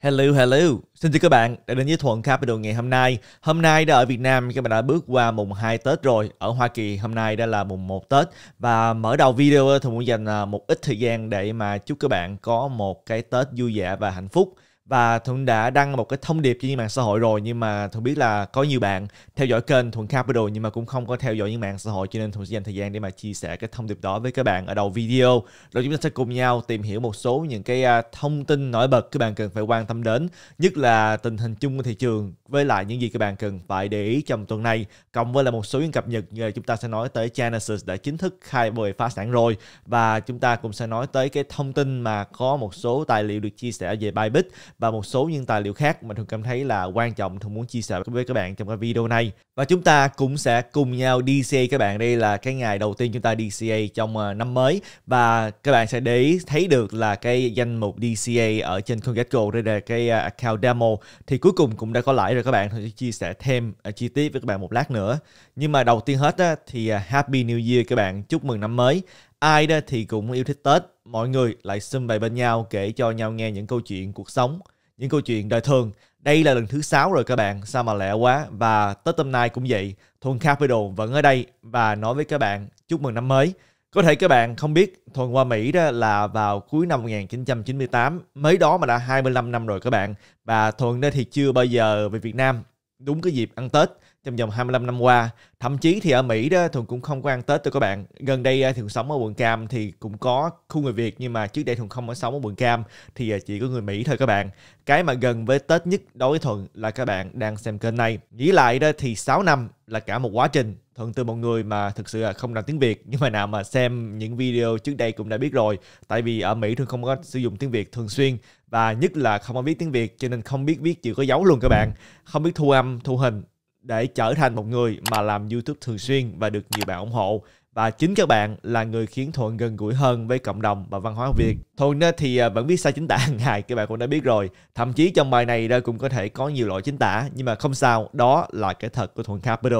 Hello, hello. Xin chào các bạn đã đến với Thuận Capital ngày hôm nay. Hôm nay đã ở Việt Nam, các bạn đã bước qua mùng 2 Tết rồi. Ở Hoa Kỳ hôm nay đã là mùng 1 Tết. Và mở đầu video thì muốn dành à, một ít thời gian để mà chúc các bạn có một cái Tết vui vẻ và hạnh phúc và thuận đã đăng một cái thông điệp trên mạng xã hội rồi nhưng mà thuận biết là có nhiều bạn theo dõi kênh thuận capital nhưng mà cũng không có theo dõi những mạng xã hội cho nên thuận sẽ dành thời gian để mà chia sẻ cái thông điệp đó với các bạn ở đầu video rồi chúng ta sẽ cùng nhau tìm hiểu một số những cái à, thông tin nổi bật các bạn cần phải quan tâm đến nhất là tình hình chung của thị trường với lại những gì các bạn cần phải để ý trong tuần này cộng với là một số những cập nhật như là chúng ta sẽ nói tới Genesis đã chính thức khai bồi phá sản rồi và chúng ta cũng sẽ nói tới cái thông tin mà có một số tài liệu được chia sẻ về Bybit và một số những tài liệu khác mà Thường cảm thấy là quan trọng Thường muốn chia sẻ với các bạn trong cái video này. Và chúng ta cũng sẽ cùng nhau DCA các bạn. Đây là cái ngày đầu tiên chúng ta DCA trong ờ, năm mới và các bạn sẽ để ý thấy được là cái danh mục DCA ở trên CoinGecko đây là cái ờ, account demo thì cuối cùng cũng đã có lãi rồi các bạn. Tôi sẽ chia sẻ thêm ờ, chi tiết với các bạn một lát nữa. Nhưng mà đầu tiên hết á, thì Happy New Year các bạn. Chúc mừng năm mới ai đó thì cũng yêu thích Tết, mọi người lại sum bày bên nhau kể cho nhau nghe những câu chuyện cuộc sống, những câu chuyện đời thường. Đây là lần thứ 6 rồi các bạn, sao mà lẹ quá. Và Tết hôm nay cũng vậy, Thuần Capital vẫn ở đây và nói với các bạn chúc mừng năm mới. Có thể các bạn không biết Thuần qua Mỹ đó là vào cuối năm 1998, mới đó mà đã 25 năm rồi các bạn. Và Thuần đó thì chưa bao giờ về Việt Nam, đúng cái dịp ăn Tết trong vòng 25 năm qua thậm chí thì ở Mỹ đó thường cũng không có ăn Tết tôi các bạn gần đây à, thường sống ở quận Cam thì cũng có khu người Việt nhưng mà trước đây thường không ở sống ở quận Cam thì à, chỉ có người Mỹ thôi các bạn cái mà gần với Tết nhất đối với Thuận là các bạn đang xem kênh này nghĩ lại đó thì 6 năm là cả một quá trình thuận từ một người mà thực sự là không rành tiếng Việt nhưng mà nào mà xem những video trước đây cũng đã biết rồi tại vì ở Mỹ thường không có sử dụng tiếng Việt thường xuyên và nhất là không có biết tiếng Việt cho nên không biết viết chữ có dấu luôn các bạn không biết thu âm thu hình để trở thành một người mà làm YouTube thường xuyên và được nhiều bạn ủng hộ và chính các bạn là người khiến Thuận gần gũi hơn với cộng đồng và văn hóa Việt. Thuận ờ, thì ờ, vẫn viết sai chính tả hàng ngày, các bạn cũng đã biết rồi. Thậm chí trong bài này ra cũng có thể có nhiều loại chính tả, nhưng mà không sao, đó là cái thật của Thuận Capital.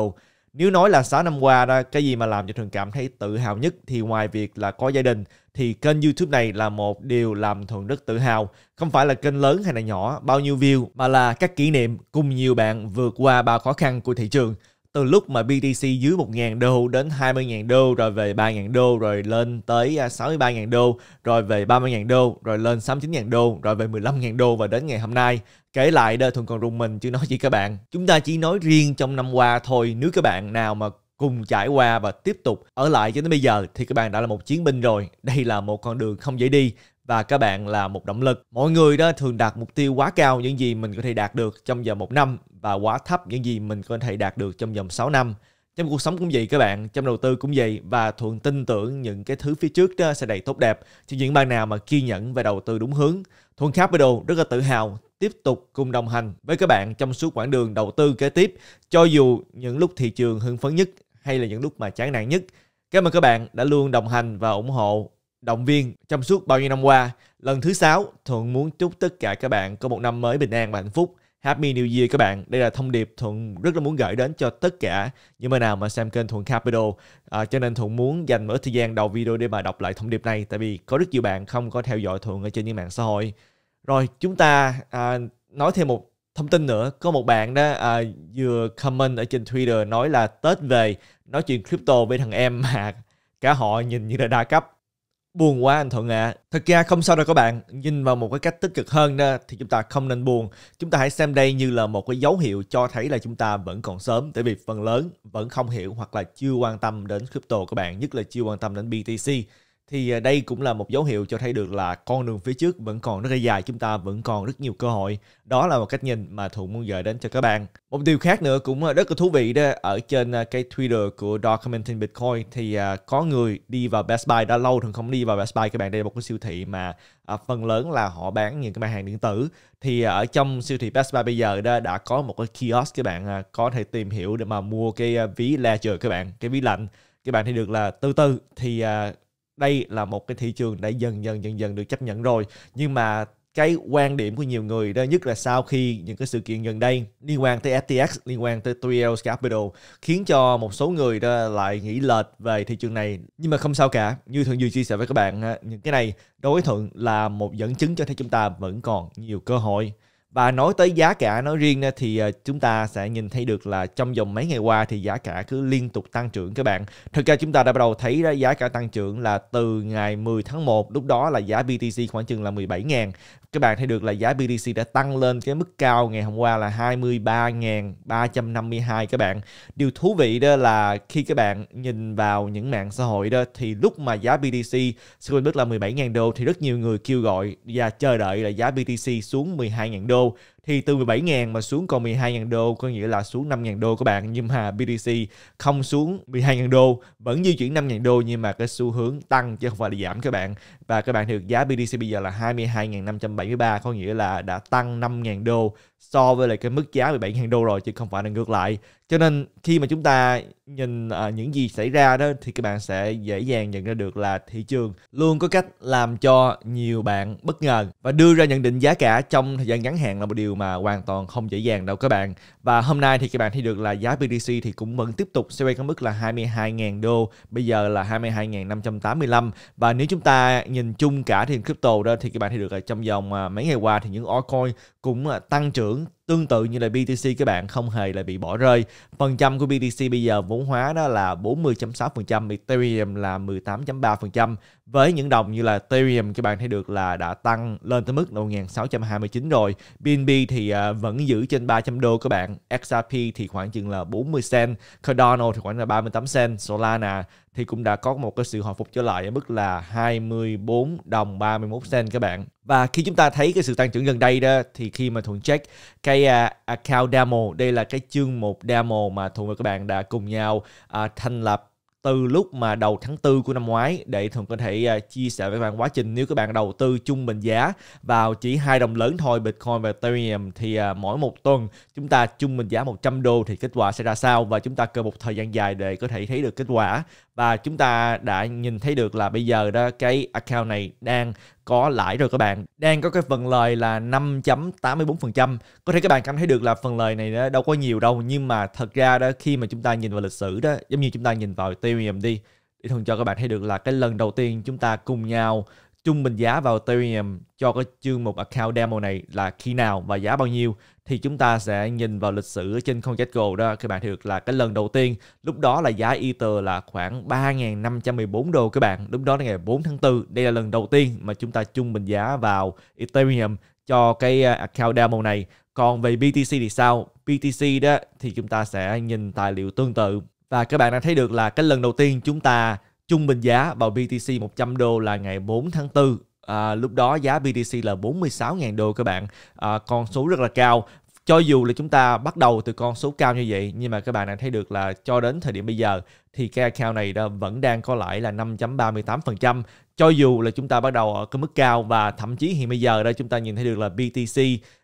Nếu nói là 6 năm qua đó, cái gì mà làm cho Thuận cảm thấy tự hào nhất thì ngoài việc là có gia đình thì kênh YouTube này là một điều làm Thuận rất tự hào. Không phải là kênh lớn hay là nhỏ, bao nhiêu view, mà là các kỷ niệm cùng nhiều bạn vượt qua bao khó khăn của thị trường. Từ lúc mà BTC dưới 1.000 đô đến 20.000 đô, rồi về 3.000 đô, rồi lên tới 63.000 à, đô, rồi về 30.000 đô, rồi lên 69.000 đô, rồi về 15.000 đô và đến ngày hôm nay. Kể lại đó Thuận còn rùng mình chứ nói chỉ các bạn. Chúng ta chỉ nói riêng trong năm qua thôi, nếu các bạn nào mà cùng trải qua và tiếp tục ở lại cho đến bây giờ thì các bạn đã là một chiến binh rồi. Đây là một con đường không dễ đi và các bạn là một động lực. Mọi người đó thường đặt mục tiêu quá cao những gì mình có thể đạt được trong vòng một năm và quá thấp những gì mình có thể đạt được trong vòng 6 năm. Trong cuộc sống cũng vậy các bạn, trong đầu tư cũng vậy và thuận tin tưởng những cái thứ phía trước đó sẽ đầy tốt đẹp cho những bạn nào mà kiên nhẫn và đầu tư đúng hướng. Thuần Capital rất là tự hào tiếp tục cùng đồng hành với các bạn trong suốt quãng đường đầu tư kế tiếp cho dù những lúc thị trường hưng phấn nhất hay là những lúc mà chán nản nhất. Cảm ơn các bạn đã luôn đồng hành và ủng hộ, động viên trong suốt bao nhiêu năm qua. Lần thứ 6, Thuận muốn chúc tất cả các bạn có một năm mới bình an và hạnh phúc. Happy New Year các bạn. Đây là thông điệp Thuận rất là muốn gửi đến cho tất cả những người nào mà xem kênh Thuận Capital. À, cho nên Thuận muốn dành một thời gian đầu video để mà đọc lại thông điệp này tại vì có rất nhiều bạn không có theo dõi Thuận ở trên những mạng xã hội. Rồi chúng ta à, nói thêm một thông tin nữa có một bạn đó à, vừa comment ở trên Twitter nói là Tết về nói chuyện crypto với thằng em mà cả họ nhìn như là đa cấp buồn quá anh Thuận ạ à. thật ra không sao đâu các bạn nhìn vào một cái cách tích cực hơn đó thì chúng ta không nên buồn chúng ta hãy xem đây như là một cái dấu hiệu cho thấy là chúng ta vẫn còn sớm tại vì phần lớn vẫn không hiểu hoặc là chưa quan tâm đến crypto các bạn nhất là chưa quan tâm đến BTC thì à, đây cũng là một dấu hiệu cho thấy được là con đường phía trước vẫn còn rất là dài chúng ta vẫn còn rất nhiều cơ hội đó là một cách nhìn mà thuận muốn gửi đến cho các bạn một điều khác nữa cũng à, rất là thú vị đó ở trên à, cái twitter của documenting bitcoin thì có người đi vào best buy đã lâu thường không đi vào best buy các bạn đây là một cái siêu thị mà phần lớn là họ bán những cái mặt hàng điện tử thì ở trong siêu thị best buy bây giờ đó đã có một cái kiosk các bạn có thể tìm hiểu để mà mua cái ví ledger các bạn cái ví lạnh các bạn thấy được là từ từ thì đây là một cái thị trường đã dần dần dần dần được chấp nhận rồi nhưng mà cái quan điểm của nhiều người đó nhất là sau khi những cái sự kiện gần đây liên quan tới FTX liên quan tới 3 Capital khiến cho một số người đó lại nghĩ lệch về thị trường này nhưng mà không sao cả như thường duy chia sẻ với các bạn những cái này đối thuận là một dẫn chứng cho thấy chúng ta vẫn còn nhiều cơ hội và nói tới giá cả nói riêng thì ờ, chúng ta sẽ nhìn thấy được là trong vòng mấy ngày qua thì giá cả cứ liên tục tăng trưởng các bạn. Thực ra chúng ta đã bắt đầu thấy giá cả tăng trưởng là từ ngày 10 tháng 1, lúc đó là giá BTC khoảng chừng là 17.000. Các bạn thấy được là giá BTC đã tăng lên cái mức cao ngày hôm qua là 23.352 các bạn. Điều thú vị đó là khi các bạn nhìn vào những mạng xã hội đó thì lúc mà giá BTC xuống mức là 17.000 đô thì rất nhiều người kêu gọi và chờ đợi là giá BTC xuống 12.000 đô So thì từ 17.000 mà xuống còn 12.000 đô có nghĩa là xuống 5.000 đô các bạn nhưng mà BTC không xuống 12.000 đô vẫn di chuyển 5.000 đô nhưng mà cái xu hướng tăng chứ không phải là giảm các bạn và các bạn thì được giá BTC bây giờ là 22.573 có nghĩa là đã tăng 5.000 đô so với lại cái mức giá 17.000 đô rồi chứ không phải là ngược lại cho nên khi mà chúng ta nhìn à, những gì xảy ra đó thì các bạn sẽ dễ dàng nhận ra được là thị trường luôn có cách làm cho nhiều bạn bất ngờ và đưa ra nhận định giá cả trong thời gian ngắn hạn là một điều mà hoàn toàn không dễ dàng đâu các bạn. Và hôm nay thì các bạn thấy được là giá BTC thì cũng vẫn tiếp tục sẽ quay mức là 22.000 đô, bây giờ là 22.585 và nếu chúng ta nhìn chung cả thị trường crypto đó thì các bạn thấy được là trong vòng à, mấy ngày qua thì những altcoin cũng à, tăng trưởng Tương tự như là BTC các bạn không hề là bị bỏ rơi. Phần trăm của BTC bây giờ vốn hóa đó là 40.6%, Ethereum là 18.3%. Với những đồng như là Ethereum các bạn thấy được là đã tăng lên tới mức 1629 rồi. BNB thì à, vẫn giữ trên 300 đô các bạn. XRP thì khoảng chừng là 40 cent, Cardano thì khoảng là 38 cent, Solana thì cũng đã có một cái sự hồi phục trở lại ở mức là 24 đồng 31 cent các bạn. Và khi chúng ta thấy cái sự tăng trưởng gần đây đó thì khi mà Thuận check cái uh, account demo, đây là cái chương một demo mà Thuận và các bạn đã cùng nhau uh, thành lập từ lúc mà đầu tháng tư của năm ngoái để Thuận có thể à, chia sẻ với bạn quá trình nếu các bạn đầu tư trung bình giá vào chỉ hai đồng lớn thôi Bitcoin và Ethereum thì mỗi một tuần chúng ta trung bình giá 100 đô thì kết quả sẽ ra sao và chúng ta cần một thời gian dài để có thể thấy được kết quả và chúng ta đã nhìn thấy được là bây giờ đó cái account này đang có lãi rồi các bạn đang có cái phần lời là 5.84% có thể các bạn cảm thấy được là phần lời này đó đâu có nhiều đâu nhưng mà thật ra đó khi mà chúng ta nhìn vào lịch sử đó giống như chúng ta nhìn vào Ethereum đi để thường cho các bạn thấy được là cái lần đầu tiên chúng ta cùng nhau trung bình giá vào Ethereum cho cái chương một account demo này là khi nào và giá bao nhiêu thì chúng ta sẽ nhìn vào lịch sử trên CoinGecko đó các bạn được là cái lần đầu tiên lúc đó là giá Ether là khoảng 3.514 đô các bạn lúc đó là ngày 4 tháng 4 đây là lần đầu tiên mà chúng ta trung bình giá vào Ethereum cho cái à, account demo này còn về BTC thì sao BTC đó thì chúng ta sẽ nhìn tài liệu tương tự và các bạn đã thấy được là cái lần đầu tiên chúng ta Trung bình giá vào BTC 100 đô là ngày 4 tháng 4. À, lúc đó giá BTC là 46.000 đô các bạn. À, con số rất là cao cho dù là chúng ta bắt đầu từ con số cao như vậy nhưng mà các bạn đã thấy được là cho đến thời điểm bây giờ thì cái account này đã vẫn đang có lãi là 5.38% cho dù là chúng ta bắt đầu ở cái mức cao và thậm chí hiện bây giờ đây chúng ta nhìn thấy được là BTC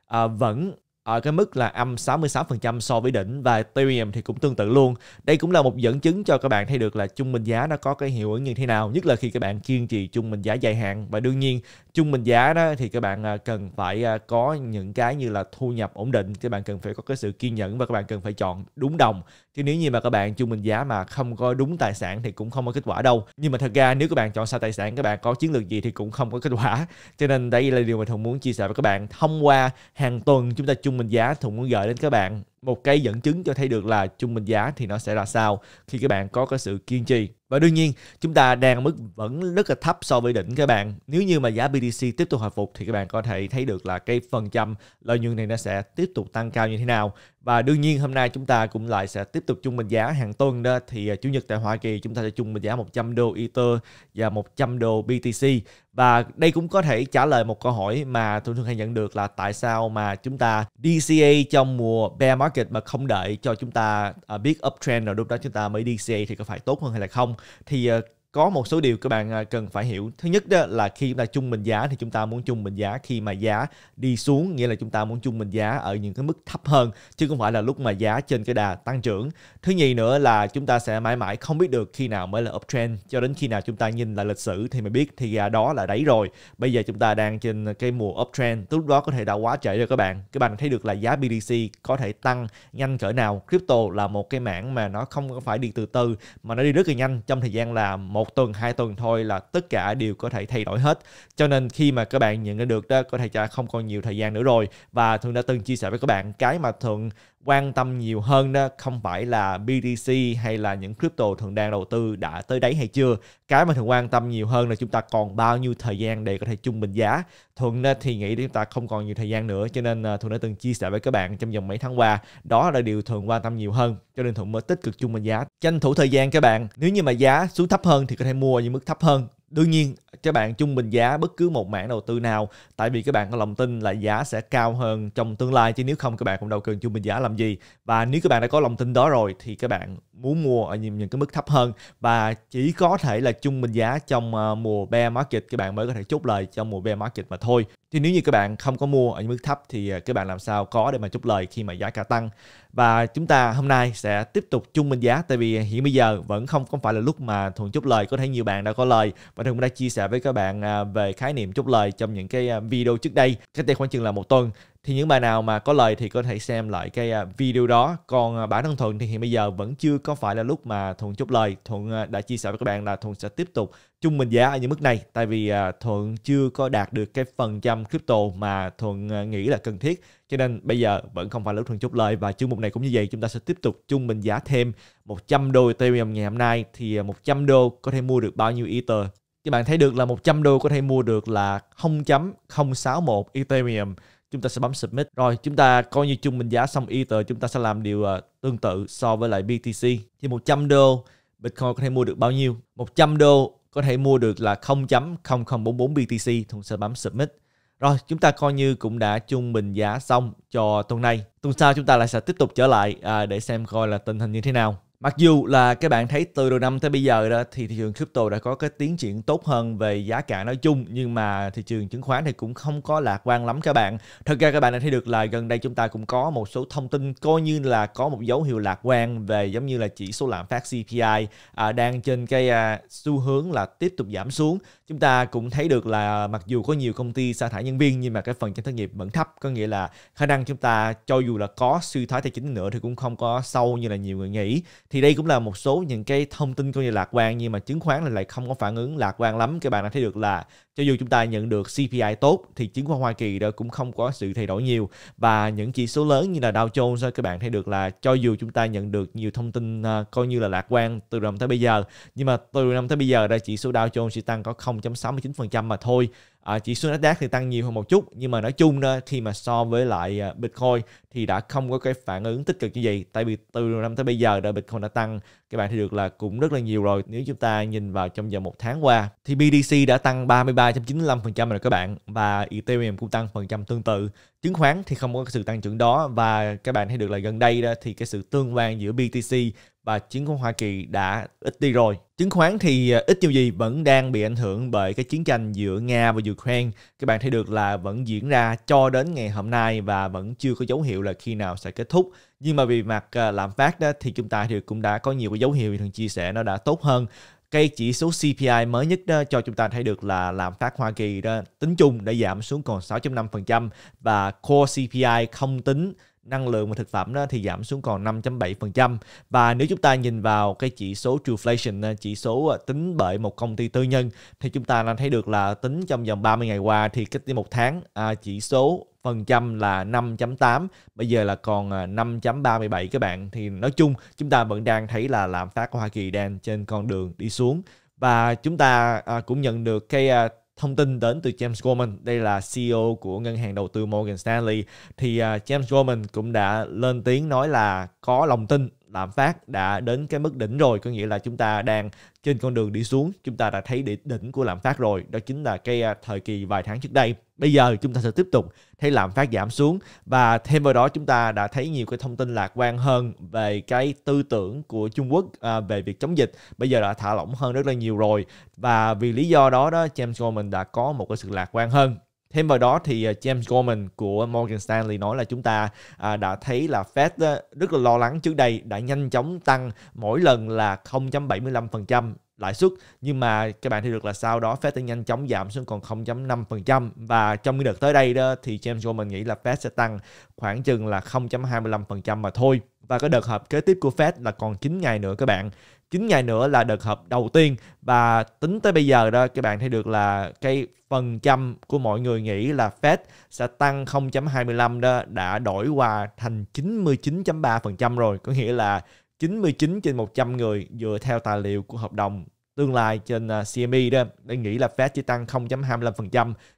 à, vẫn ở ờ, cái mức là âm 66% so với đỉnh và Ethereum thì cũng tương tự luôn. Đây cũng là một dẫn chứng cho các bạn thấy được là trung bình giá nó có cái hiệu ứng như thế nào, nhất là khi các bạn kiên trì trung bình giá dài hạn và đương nhiên trung bình giá đó thì các bạn à, cần phải à, có những cái như là thu nhập ổn định, các bạn cần phải có cái sự kiên nhẫn và các bạn cần phải chọn đúng đồng. Chứ nếu như mà các bạn trung bình giá mà không có đúng tài sản thì cũng không có kết quả đâu. Nhưng mà thật ra nếu các bạn chọn sai tài sản, các bạn có chiến lược gì thì cũng không có kết quả. Cho nên đây là điều mà thường muốn chia sẻ với các bạn thông qua hàng tuần chúng ta chung trung bình giá Thùng muốn gửi đến các bạn một cái dẫn chứng cho thấy được là trung bình giá thì nó sẽ ra sao khi các bạn có cái sự kiên trì và đương nhiên chúng ta đang mức vẫn rất là thấp so với đỉnh các bạn. Nếu như mà giá BTC tiếp tục hồi phục thì các bạn có thể thấy được là cái phần trăm lợi nhuận này nó sẽ tiếp tục tăng cao như thế nào. Và đương nhiên hôm nay chúng ta cũng lại sẽ tiếp tục trung bình giá hàng tuần đó thì à, chủ nhật tại Hoa Kỳ chúng ta sẽ trung bình giá 100 đô Ether và 100 đô BTC. Và đây cũng có thể trả lời một câu hỏi mà tôi thường hay nhận được là tại sao mà chúng ta DCA trong mùa bear market mà không đợi cho chúng ta à, biết uptrend rồi lúc đó chúng ta mới DCA thì có phải tốt hơn hay là không? thì ờ, có một số điều các bạn à, cần phải hiểu thứ nhất đó là khi chúng ta chung bình giá thì chúng ta muốn chung bình giá khi mà giá đi xuống nghĩa là chúng ta muốn chung bình giá ở những cái mức thấp hơn chứ không phải là lúc mà giá trên cái đà tăng trưởng thứ nhì nữa là chúng ta sẽ mãi mãi không biết được khi nào mới là uptrend cho đến khi nào chúng ta nhìn lại lịch sử thì mới biết thì à, đó là đáy rồi bây giờ chúng ta đang trên cái mùa uptrend lúc đó có thể đã quá trễ rồi các bạn các bạn thấy được là giá BTC có thể tăng nhanh cỡ nào crypto là một cái mảng mà nó không phải đi từ từ mà nó đi rất là nhanh trong thời gian là một một tuần hai tuần thôi là tất cả đều có thể thay đổi hết cho nên khi mà các bạn nhận ra được đó có thể cha không còn nhiều thời gian nữa rồi và thường đã từng chia sẻ với các bạn cái mà thường quan tâm nhiều hơn đó không phải là BTC hay là những crypto thường đang đầu tư đã tới đấy hay chưa cái mà thường quan tâm nhiều hơn là chúng ta còn bao nhiêu thời gian để có thể chung bình giá thuận thì nghĩ chúng ta không còn nhiều thời gian nữa cho nên à, thuận đã từng chia sẻ với các bạn trong vòng mấy tháng qua đó là điều thường quan tâm nhiều hơn cho nên thuận mới tích cực chung bình giá tranh thủ thời gian các bạn nếu như mà giá xuống thấp hơn thì có thể mua ở những mức thấp hơn đương nhiên các bạn trung bình giá bất cứ một mảng đầu tư nào tại vì các bạn có lòng tin là giá sẽ cao hơn trong tương lai chứ nếu không các bạn cũng đâu cần trung bình giá làm gì và nếu các bạn đã có lòng tin đó rồi thì các bạn muốn mua ở những, những cái mức thấp hơn và chỉ có thể là chung bình giá trong uh, mùa bear market các bạn mới có thể chốt lời trong mùa bear market mà thôi thì nếu như các bạn không có mua ở những mức thấp thì ờ, các bạn làm sao có để mà chốt lời khi mà giá cả tăng và chúng ta hôm nay sẽ tiếp tục chung bình giá tại vì hiện bây giờ vẫn không không phải là lúc mà thuận chốt lời có thể nhiều bạn đã có lời và thường đã chia sẻ với các bạn ờ, về khái niệm chốt lời trong những cái video trước đây cách đây khoảng chừng là một tuần thì những bà nào mà có lời thì có thể xem lại cái à, video đó còn à, bản thân thuận thì hiện bây giờ vẫn chưa có phải là lúc mà thuận chốt lời thuận à, đã chia sẻ với các bạn là thuận sẽ tiếp tục chung bình giá ở những mức này tại vì thuận chưa có đạt được cái phần trăm crypto mà thuận nghĩ là cần thiết cho nên bây giờ vẫn không phải lúc thuận chốt lời và chương mục này cũng như vậy chúng ta sẽ tiếp tục chung bình giá thêm 100 đô Ethereum ngày hôm nay thì 100 đô có thể mua được bao nhiêu Ether các bạn thấy được là 100 đô có thể mua được là 0.061 Ethereum chúng ta sẽ bấm submit rồi chúng ta coi như chung mệnh giá xong ether chúng ta sẽ làm điều uh, tương tự so với lại BTC thì 100 đô Bitcoin có thể mua được bao nhiêu 100 đô có thể mua được là 0.0044 BTC Thuận sẽ bấm submit rồi, chúng ta coi như cũng đã chung bình giá xong cho tuần này. Tuần sau chúng ta lại sẽ tiếp tục trở lại à, để xem coi là tình hình như thế nào. Mặc dù là các bạn thấy từ đầu năm tới bây giờ đó thì thị trường crypto đã có cái tiến triển tốt hơn về giá cả nói chung nhưng mà thị trường chứng khoán thì cũng không có lạc quan lắm các bạn. Thật ra các bạn đã thấy được là gần đây chúng ta cũng có một số thông tin coi như là có một dấu hiệu lạc quan về giống như là chỉ số lạm phát CPI à, đang trên cái à, xu hướng là tiếp tục giảm xuống. Chúng ta cũng thấy được là mặc dù có nhiều công ty sa thải nhân viên nhưng mà cái phần tranh thất nghiệp vẫn thấp, có nghĩa là khả năng chúng ta cho dù là có suy thoái tài chính nữa thì cũng không có sâu như là nhiều người nghĩ thì đây cũng là một số những cái thông tin coi như lạc quan nhưng mà chứng khoán lại không có phản ứng lạc quan lắm các bạn đã thấy được là cho dù chúng ta nhận được CPI tốt thì chứng khoán Hoa Kỳ đó cũng không có sự thay đổi nhiều và những chỉ số lớn như là Dow Jones các bạn thấy được là cho dù chúng ta nhận được nhiều thông tin ờ, coi như là lạc quan từ năm tới bây giờ nhưng mà từ năm tới bây giờ đây chỉ số Dow Jones chỉ tăng có 0.69% mà thôi À, chỉ số Nasdaq thì tăng nhiều hơn một chút nhưng mà nói chung đó, khi mà so với lại ờ, Bitcoin thì đã không có cái phản ứng tích cực như vậy tại vì từ năm tới bây giờ đã Bitcoin đã tăng các bạn thấy được là cũng rất là nhiều rồi nếu chúng ta nhìn vào trong vòng một tháng qua thì BDC đã tăng 33.95% rồi các bạn và Ethereum cũng tăng phần trăm tương tự chứng khoán thì không có sự tăng trưởng đó và các bạn thấy được là gần đây đó thì cái sự tương quan giữa BTC và chứng khoán Hoa Kỳ đã ít đi rồi. Chứng khoán thì à, ít nhiều gì vẫn đang bị ảnh hưởng bởi cái chiến tranh giữa Nga và Ukraine. Các bạn thấy được là vẫn diễn ra cho đến ngày hôm nay và vẫn chưa có dấu hiệu là khi nào sẽ kết thúc nhưng mà vì mặt à, lạm phát đó thì chúng ta thì cũng đã có nhiều cái dấu hiệu thường chia sẻ nó đã tốt hơn cái chỉ số CPI mới nhất đó cho chúng ta thấy được là lạm phát Hoa Kỳ đó tính chung đã giảm xuống còn 6.5% và core CPI không tính năng lượng và thực phẩm đó thì giảm xuống còn 5.7% và nếu chúng ta nhìn vào cái chỉ số Trueflation chỉ số à, tính bởi một công ty tư nhân thì chúng ta đang thấy được là tính trong vòng 30 ngày qua thì cách một tháng à, chỉ số phần trăm là 5.8 bây giờ là còn 5.37 à, các bạn thì nói chung chúng ta vẫn đang thấy là lạm phát của Hoa Kỳ đang trên con đường đi xuống và chúng ta à, cũng nhận được cái à, thông tin đến từ James Gorman, đây là CEO của ngân hàng đầu tư Morgan Stanley, thì James Gorman cũng đã lên tiếng nói là có lòng tin lạm phát đã đến cái mức đỉnh rồi, có nghĩa là chúng ta đang trên con đường đi xuống, chúng ta đã thấy đỉnh của lạm phát rồi, đó chính là cái thời kỳ vài tháng trước đây. Bây giờ chúng ta sẽ tiếp tục thấy lạm phát giảm xuống và thêm vào đó chúng ta đã thấy nhiều cái thông tin lạc quan hơn về cái tư tưởng của Trung Quốc à, về việc chống dịch bây giờ đã thả lỏng hơn rất là nhiều rồi và vì lý do đó đó James Goldman đã có một cái sự lạc quan hơn Thêm vào đó thì à, James Goldman của Morgan Stanley nói là chúng ta à, đã thấy là Fed à, rất là lo lắng trước đây đã nhanh chóng tăng mỗi lần là 0.75% lãi suất nhưng mà các bạn thấy được là sau đó Fed sẽ nhanh chóng giảm xuống còn 0.5% và trong cái đợt tới đây đó thì James Gorman nghĩ là Fed sẽ tăng khoảng chừng là 0.25% mà thôi và cái đợt họp kế tiếp của Fed là còn 9 ngày nữa các bạn 9 ngày nữa là đợt họp đầu tiên và tính tới bây giờ đó các bạn thấy được là cái phần trăm của mọi người nghĩ là Fed sẽ tăng 0.25 đó đã đổi qua thành 99.3% rồi có nghĩa là 99 trên 100 người dựa theo tài liệu của hợp đồng tương lai trên à, CME đó để nghĩ là Fed chỉ tăng 0.25%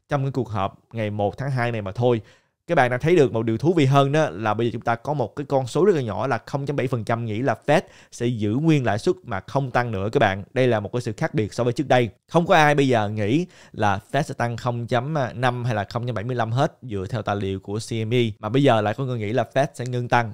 trong cái cuộc họp ngày 1 tháng 2 này mà thôi. Các bạn đã thấy được một điều thú vị hơn đó là bây giờ chúng ta có một cái con số rất là nhỏ là 0.7% nghĩ là Fed sẽ giữ nguyên lãi suất mà không tăng nữa các bạn. Đây là một cái sự khác biệt so với trước đây. Không có ai bây giờ nghĩ là Fed sẽ tăng 0.5 hay là 0.75 hết dựa theo tài liệu của CME mà bây giờ lại có người nghĩ là Fed sẽ ngưng tăng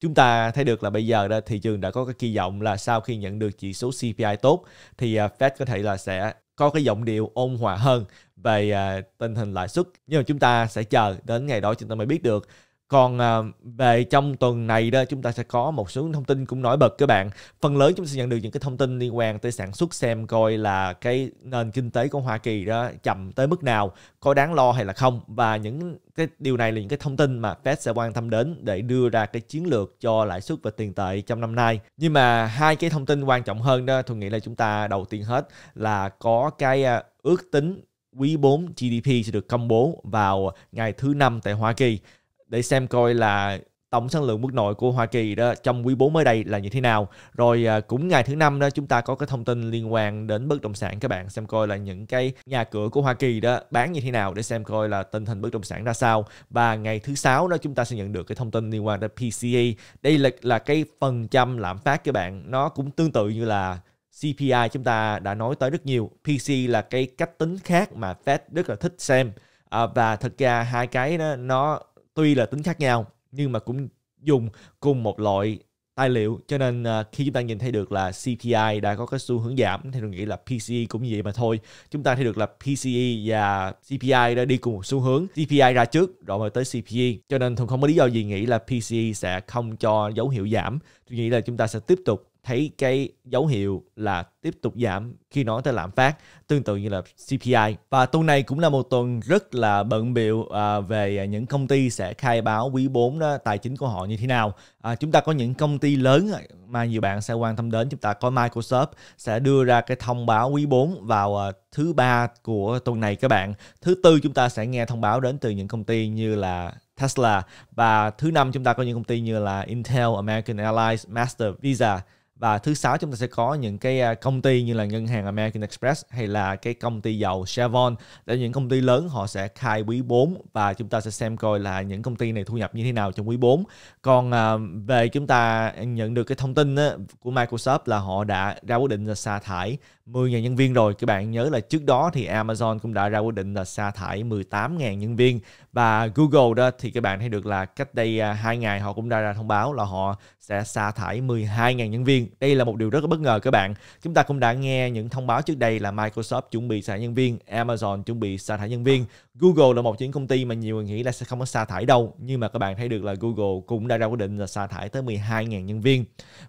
chúng ta thấy được là bây giờ đó thị trường đã có cái kỳ vọng là sau khi nhận được chỉ số CPI tốt thì à, Fed có thể là sẽ có cái giọng điệu ôn hòa hơn về à, tình hình lãi suất nhưng mà chúng ta sẽ chờ đến ngày đó chúng ta mới biết được còn à, về trong tuần này đó chúng ta sẽ có một số thông tin cũng nổi bật các bạn phần lớn chúng ta sẽ nhận được những cái thông tin liên quan tới sản xuất xem coi là cái nền kinh tế của Hoa Kỳ đó chậm tới mức nào có đáng lo hay là không và những cái điều này là những cái thông tin mà Fed sẽ quan tâm đến để đưa ra cái chiến lược cho lãi suất và tiền tệ trong năm nay nhưng mà hai cái thông tin quan trọng hơn đó tôi nghĩ là chúng ta đầu tiên hết là có cái à, ước tính quý 4 GDP sẽ được công bố vào ngày thứ năm tại Hoa Kỳ để xem coi là tổng sản lượng quốc nội của Hoa Kỳ đó trong quý 4 mới đây là như thế nào. Rồi à, cũng ngày thứ năm đó chúng ta có cái thông tin liên quan đến bất động sản các bạn xem coi là những cái nhà cửa của Hoa Kỳ đó bán như thế nào để xem coi là tình hình bất động sản ra sao. Và ngày thứ sáu đó chúng ta sẽ nhận được cái thông tin liên quan đến PCE. Đây là là cái phần trăm lạm phát các bạn. Nó cũng tương tự như là CPI chúng ta đã nói tới rất nhiều. PC e là cái cách tính khác mà Fed rất là thích xem. À, và thật ra hai cái đó, nó tuy là tính khác nhau nhưng mà cũng dùng cùng một loại tài liệu cho nên uh, khi chúng ta nhìn thấy được là CPI đã có cái xu hướng giảm thì tôi nghĩ là PCE cũng như vậy mà thôi chúng ta thấy được là PCE và CPI đã đi cùng một xu hướng CPI ra trước rồi mới tới CPE cho nên thường không có lý do gì nghĩ là PCE sẽ không cho dấu hiệu giảm tôi nghĩ là chúng ta sẽ tiếp tục thấy cái dấu hiệu là tiếp tục giảm khi nói tới lạm phát tương tự như là CPI và tuần này cũng là một tuần rất là bận biệu à, về những công ty sẽ khai báo quý 4 đó, tài chính của họ như thế nào à, chúng ta có những công ty lớn mà nhiều bạn sẽ quan tâm đến chúng ta có Microsoft sẽ đưa ra cái thông báo quý 4 vào à, thứ ba của tuần này các bạn thứ tư chúng ta sẽ nghe thông báo đến từ những công ty như là Tesla và thứ năm chúng ta có những công ty như là Intel, American Airlines, Master, Visa và thứ sáu chúng ta sẽ có những cái à, công ty như là ngân hàng American Express hay là cái công ty dầu Chevron để những công ty lớn họ sẽ khai quý 4 và chúng ta sẽ xem coi là những công ty này thu nhập như thế nào trong quý 4 còn à, về chúng ta nhận được cái thông tin của Microsoft là họ đã ra quyết định là sa thải 10.000 nhân viên rồi các bạn nhớ là trước đó thì Amazon cũng đã ra quyết định là sa thải 18.000 nhân viên và Google đó thì các bạn thấy được là cách đây 2 à, ngày họ cũng đã ra thông báo là họ sẽ sa thải 12.000 nhân viên đây là một điều rất là bất ngờ các bạn. Chúng ta cũng đã nghe những thông báo trước đây là Microsoft chuẩn bị sa thải nhân viên, Amazon chuẩn bị sa thải nhân viên. Google là một những công ty mà nhiều người nghĩ là sẽ không có sa thải đâu, nhưng mà các bạn thấy được là Google cũng đã ra quyết định là sa thải tới 12.000 nhân viên.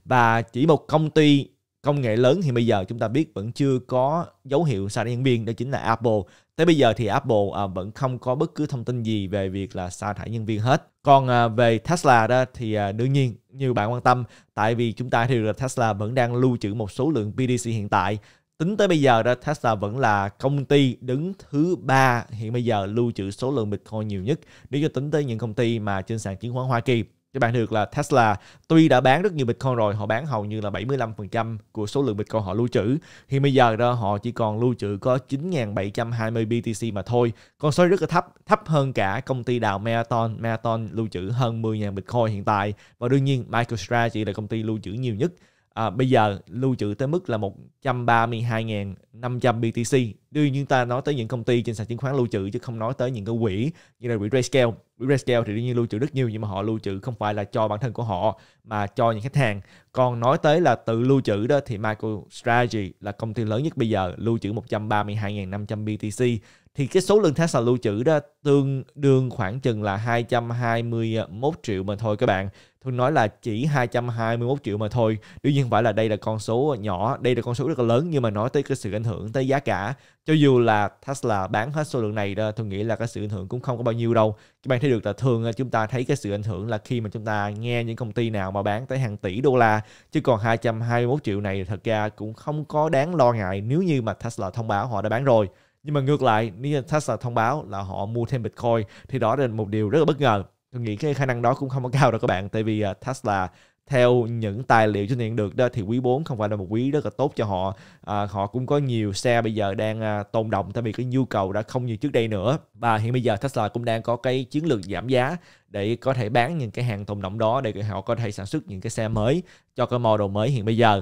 Và chỉ một công ty công nghệ lớn thì bây giờ chúng ta biết vẫn chưa có dấu hiệu sa nhân viên đó chính là Apple. Tới bây giờ thì Apple à, vẫn không có bất cứ thông tin gì về việc là sa thải nhân viên hết. Còn à, về Tesla đó thì à, đương nhiên nhiều bạn quan tâm tại vì chúng ta thì là Tesla vẫn đang lưu trữ một số lượng BTC hiện tại. Tính tới bây giờ đó Tesla vẫn là công ty đứng thứ ba hiện bây giờ lưu trữ số lượng Bitcoin nhiều nhất nếu cho tính tới những công ty mà trên sàn chứng khoán Hoa Kỳ các bạn được là Tesla tuy đã bán rất nhiều Bitcoin rồi, họ bán hầu như là 75% của số lượng Bitcoin họ lưu trữ. thì bây giờ đó họ chỉ còn lưu trữ có 9.720 BTC mà thôi. Con số rất là thấp, thấp hơn cả công ty đào Marathon. Marathon lưu trữ hơn 10.000 Bitcoin hiện tại. Và đương nhiên MicroStrategy là công ty lưu trữ nhiều nhất à, bây giờ lưu trữ tới mức là 132.500 BTC. Đương nhiên ta nói tới những công ty trên sàn chứng khoán lưu trữ chứ không nói tới những cái quỹ như là quỹ Grayscale. Quỹ Grayscale thì đương nhiên lưu trữ rất nhiều nhưng mà họ lưu trữ không phải là cho bản thân của họ mà cho những khách hàng. Còn nói tới là tự lưu trữ đó thì MicroStrategy là công ty lớn nhất bây giờ lưu trữ 132.500 BTC thì cái số lượng Tesla lưu trữ đó tương đương khoảng chừng là 221 triệu mà thôi các bạn Hưng nói là chỉ 221 triệu mà thôi. Đương nhiên phải là đây là con số nhỏ, đây là con số rất là lớn nhưng mà nói tới cái sự ảnh hưởng tới giá cả. Cho dù là Tesla bán hết số lượng này ra, tôi nghĩ là cái sự ảnh hưởng cũng không có bao nhiêu đâu. Các bạn thấy được là thường ờ, chúng ta thấy cái sự ảnh hưởng là khi mà chúng ta nghe những công ty nào mà bán tới hàng tỷ đô la, chứ còn 221 triệu này thật ra cũng không có đáng lo ngại nếu như mà Tesla thông báo họ đã bán rồi. Nhưng mà ngược lại, nếu Tesla thông báo là họ mua thêm Bitcoin thì đó là một điều rất là bất ngờ tôi nghĩ cái khả năng đó cũng không có cao đâu các bạn tại vì uh, Tesla theo những tài liệu trên hiện được đó thì quý 4 không phải là một quý rất là tốt cho họ à, họ cũng có nhiều xe bây giờ đang à, tồn động tại vì cái nhu cầu đã không như trước đây nữa và hiện bây giờ Tesla cũng đang có cái chiến lược giảm giá để có thể bán những cái hàng tồn động đó để họ có thể sản xuất những cái xe mới cho cái model mới hiện bây giờ